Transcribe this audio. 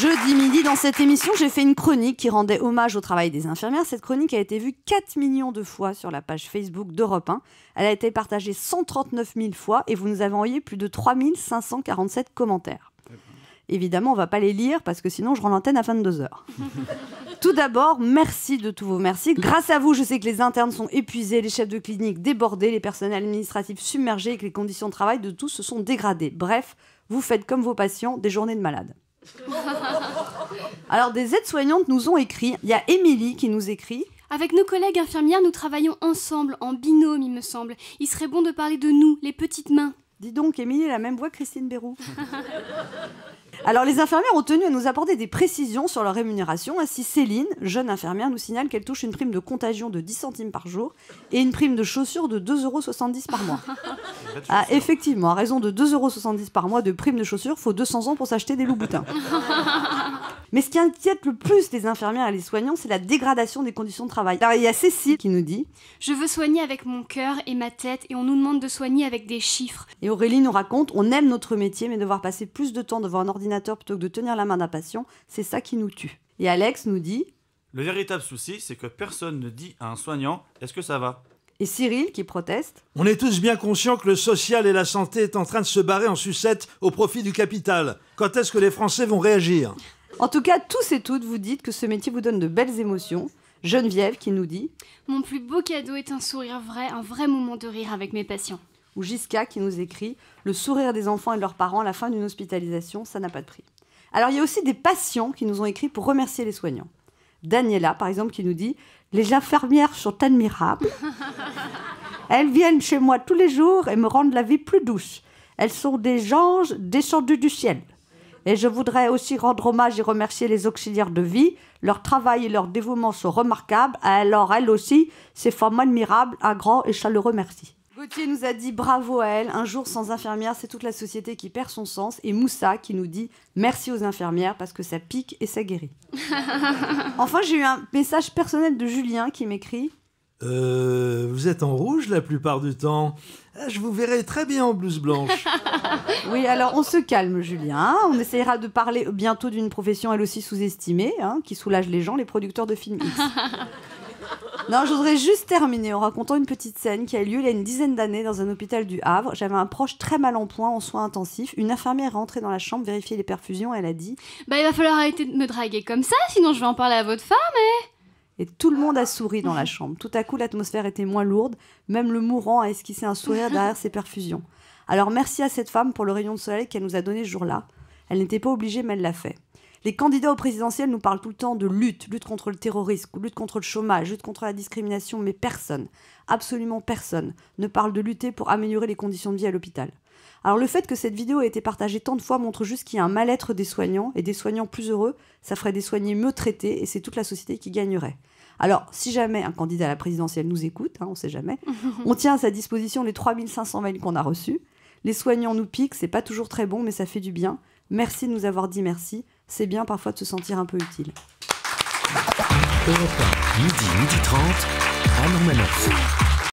Jeudi midi, dans cette émission, j'ai fait une chronique qui rendait hommage au travail des infirmières. Cette chronique a été vue 4 millions de fois sur la page Facebook d'Europe 1. Elle a été partagée 139 000 fois et vous nous avez envoyé plus de 3547 commentaires. Évidemment, on ne va pas les lire parce que sinon je rends l'antenne à 22h. Tout d'abord, merci de tous vos merci. Grâce à vous, je sais que les internes sont épuisés, les chefs de clinique débordés, les personnels administratifs submergés et que les conditions de travail de tous se sont dégradées. Bref, vous faites comme vos patients des journées de malades. Alors, des aides-soignantes nous ont écrit. Il y a Émilie qui nous écrit. Avec nos collègues infirmières, nous travaillons ensemble, en binôme, il me semble. Il serait bon de parler de nous, les petites mains. Dis donc, Émilie la même voix que Christine Béroux. Alors, les infirmières ont tenu à nous apporter des précisions sur leur rémunération. Ainsi, Céline, jeune infirmière, nous signale qu'elle touche une prime de contagion de 10 centimes par jour et une prime de chaussures de 2,70 euros par mois. Ah, effectivement, à raison de 2,70 euros par mois de prime de chaussures, faut 200 ans pour s'acheter des loups boutins. Mais ce qui inquiète le plus les infirmières et les soignants, c'est la dégradation des conditions de travail. Alors, il y a Cécile qui nous dit Je veux soigner avec mon cœur et ma tête, et on nous demande de soigner avec des chiffres. Et Aurélie nous raconte On aime notre métier, mais devoir passer plus de temps devant un ordinateur plutôt que de tenir la main d'un patient, c'est ça qui nous tue. Et Alex nous dit Le véritable souci, c'est que personne ne dit à un soignant Est-ce que ça va et Cyril qui proteste. On est tous bien conscients que le social et la santé est en train de se barrer en sucette au profit du capital. Quand est-ce que les Français vont réagir en tout cas, tous et toutes, vous dites que ce métier vous donne de belles émotions. Geneviève qui nous dit Mon plus beau cadeau est un sourire vrai, un vrai moment de rire avec mes patients. Ou Gisca qui nous écrit Le sourire des enfants et de leurs parents à la fin d'une hospitalisation, ça n'a pas de prix. Alors il y a aussi des patients qui nous ont écrit pour remercier les soignants. Daniela, par exemple, qui nous dit Les infirmières sont admirables. Elles viennent chez moi tous les jours et me rendent la vie plus douce. Elles sont des anges descendus du ciel. Et je voudrais aussi rendre hommage et remercier les auxiliaires de vie. Leur travail et leur dévouement sont remarquables. Alors, elle aussi, ces femmes admirables, un grand et chaleureux merci. Gauthier nous a dit bravo à elle, un jour sans infirmière, c'est toute la société qui perd son sens. Et Moussa qui nous dit merci aux infirmières parce que ça pique et ça guérit. enfin, j'ai eu un message personnel de Julien qui m'écrit euh, vous êtes en rouge la plupart du temps. Ah, je vous verrai très bien en blouse blanche. oui, alors on se calme, Julien. On essaiera de parler bientôt d'une profession elle aussi sous-estimée, hein, qui soulage les gens, les producteurs de films Non, je voudrais juste terminer en racontant une petite scène qui a eu lieu il y a une dizaine d'années dans un hôpital du Havre. J'avais un proche très mal en point en soins intensifs. Une infirmière est rentrée dans la chambre vérifier les perfusions. Elle a dit Bah, il va falloir arrêter de me draguer comme ça, sinon je vais en parler à votre femme, eh et tout le monde a souri dans la chambre. Tout à coup, l'atmosphère était moins lourde. Même le mourant a esquissé un sourire derrière ses perfusions. Alors merci à cette femme pour le rayon de soleil qu'elle nous a donné ce jour-là. Elle n'était pas obligée, mais elle l'a fait. Les candidats au présidentielles nous parlent tout le temps de lutte, lutte contre le terrorisme, lutte contre le chômage, lutte contre la discrimination, mais personne, absolument personne, ne parle de lutter pour améliorer les conditions de vie à l'hôpital. Alors le fait que cette vidéo ait été partagée tant de fois montre juste qu'il y a un mal-être des soignants, et des soignants plus heureux, ça ferait des soignés mieux traités, et c'est toute la société qui gagnerait. Alors, si jamais un candidat à la présidentielle nous écoute, hein, on sait jamais, on tient à sa disposition les 3500 mails qu'on a reçus. Les soignants nous piquent, c'est pas toujours très bon, mais ça fait du bien. Merci de nous avoir dit merci c'est bien parfois de se sentir un peu utile. Europe 1, midi, midi 30, Anne Romanoff.